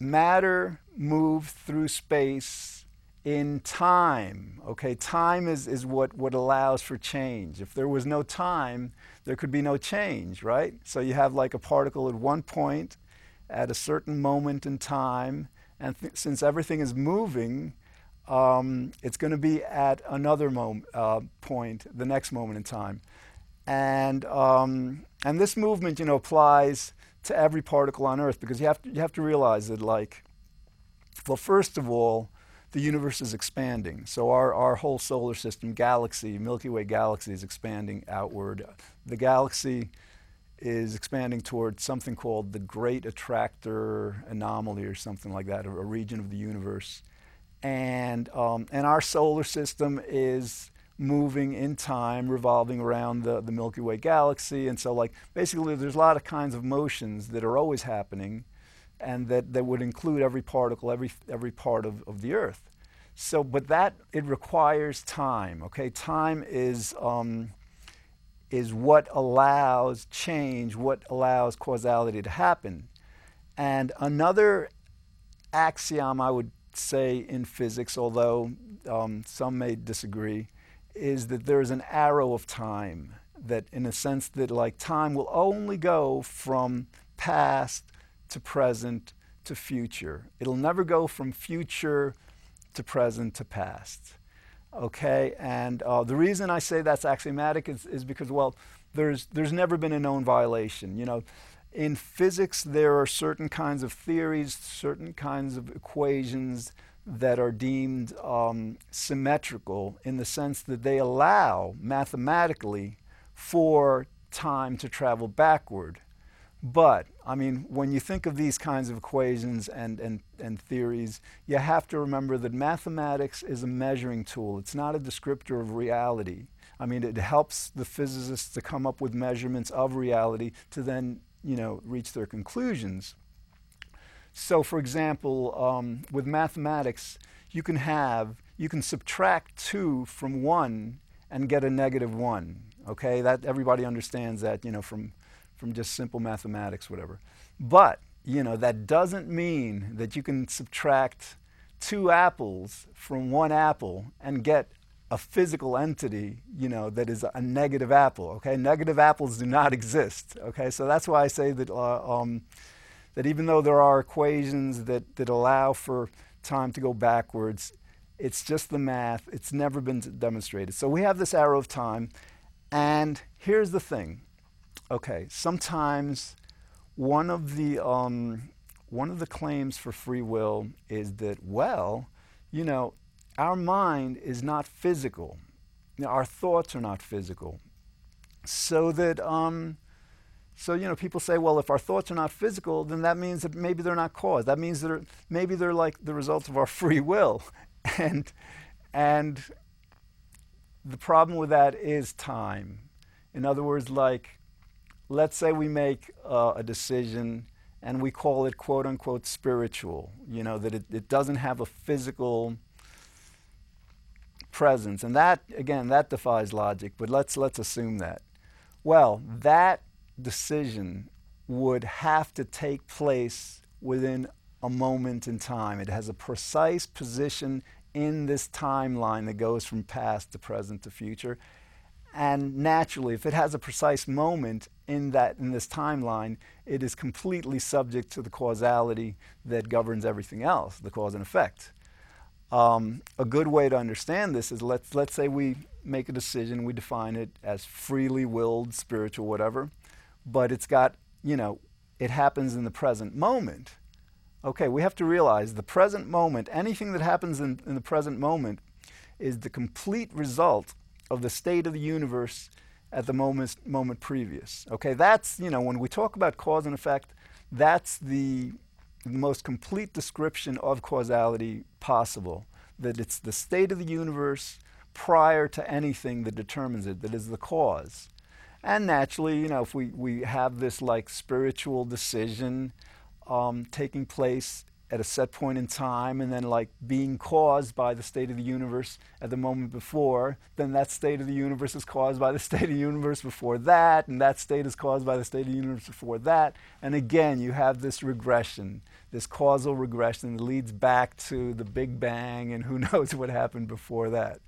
matter moves through space in time. Okay, time is, is what, what allows for change. If there was no time, there could be no change, right? So you have like a particle at one point at a certain moment in time, and th- since everything is moving, um, it's going to be at another uh, point, the next moment in time. And, um, and this movement, you know, applies to every particle on Earth because you have to, you have to realize that, like, well, first of all, the universe is expanding. So our, our whole solar system, galaxy, Milky Way galaxy, is expanding outward. The galaxy is expanding toward something called the Great Attractor Anomaly or something like that, or a region of the universe. And, um, and our solar system is moving in time, revolving around the, the Milky Way galaxy. And so, like, basically, there's a lot of kinds of motions that are always happening and that, that would include every particle, every, every part of, of the Earth. So, but that, it requires time, okay? Time is, um, is what allows change, what allows causality to happen. And another axiom I would say in physics, although um, some may disagree, is that there is an arrow of time that in a sense that like time will only go from past to present to future. It'll never go from future to present to past. Okay, and uh, the reason I say that's axiomatic is, is because, well, there's, there's never been a known violation. You know, in physics, there are certain kinds of theories, certain kinds of equations that are deemed um, symmetrical in the sense that they allow mathematically for time to travel backward. But, I mean, when you think of these kinds of equations and, and, and theories, you have to remember that mathematics is a measuring tool. It's not a descriptor of reality. I mean, it helps the physicists to come up with measurements of reality to then you know, reach their conclusions. So, for example, um, with mathematics, you can have you can subtract two from one and get a negative one. Okay, that everybody understands that you know from from just simple mathematics, whatever. But you know that doesn't mean that you can subtract two apples from one apple and get a physical entity, you know, that is a negative apple. Okay, negative apples do not exist. Okay, so that's why I say that uh, um, that even though there are equations that that allow for time to go backwards, it's just the math. It's never been demonstrated. So we have this arrow of time, and here's the thing. Okay, sometimes one of the um, one of the claims for free will is that well, you know, our mind is not physical. our thoughts are not physical. So that, um, so you know, people say, well, if our thoughts are not physical, then that means that maybe they're not caused. That means that maybe they're like the results of our free will, and and the problem with that is time. In other words, like, let's say we make uh, a decision and we call it quote unquote spiritual, you know, that it, it doesn't have a physical presence. And that, again, that defies logic, but let's, let's assume that. Well, that decision would have to take place within a moment in time. It has a precise position in this timeline that goes from past to present to future. And naturally, if it has a precise moment in that in this timeline, it is completely subject to the causality that governs everything else, the cause and effect. Um, a good way to understand this is let's, let's say we make a decision, we define it as freely willed, spiritual, whatever, but it's got, you know, it happens in the present moment. Okay, we have to realize the present moment, anything that happens in, in the present moment is the complete result of the state of the universe at the moment, moment previous. Okay, that's, you know, when we talk about cause and effect, that's the the most complete description of causality possible that it's the state of the universe prior to anything that determines it that is the cause and naturally you know if we, we have this like spiritual decision um, taking place at a set point in time and then like being caused by the state of the universe at the moment before, then that state of the universe is caused by the state of the universe before that, and that state is caused by the state of the universe before that. And again, you have this regression, this causal regression that leads back to the Big Bang and who knows what happened before that.